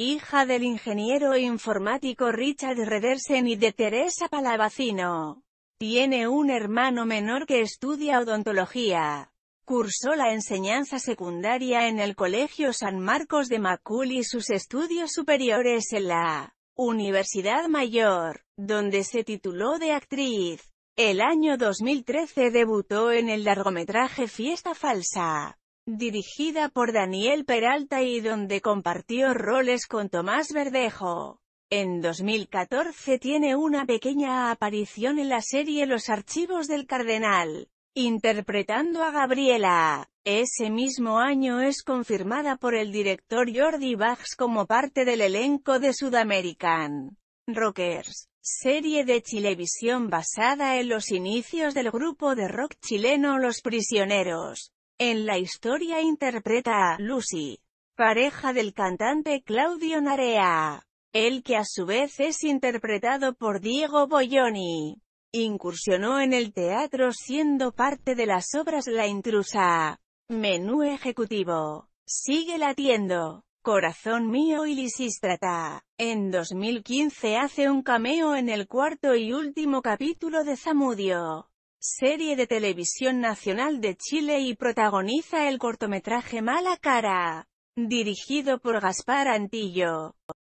hija del ingeniero e informático Richard Redersen y de Teresa Palavacino. Tiene un hermano menor que estudia odontología. Cursó la enseñanza secundaria en el Colegio San Marcos de Macul y sus estudios superiores en la Universidad Mayor, donde se tituló de actriz. El año 2013 debutó en el largometraje Fiesta Falsa dirigida por Daniel Peralta y donde compartió roles con Tomás Verdejo. En 2014 tiene una pequeña aparición en la serie Los Archivos del Cardenal, interpretando a Gabriela. Ese mismo año es confirmada por el director Jordi Bax como parte del elenco de Sudamerican Rockers, serie de Chilevisión basada en los inicios del grupo de rock chileno Los Prisioneros. En la historia interpreta a Lucy, pareja del cantante Claudio Narea, el que a su vez es interpretado por Diego Boyoni. Incursionó en el teatro siendo parte de las obras La intrusa, Menú ejecutivo, Sigue latiendo, Corazón mío y Lisístrata. En 2015 hace un cameo en el cuarto y último capítulo de Zamudio serie de televisión nacional de Chile y protagoniza el cortometraje Mala Cara, dirigido por Gaspar Antillo.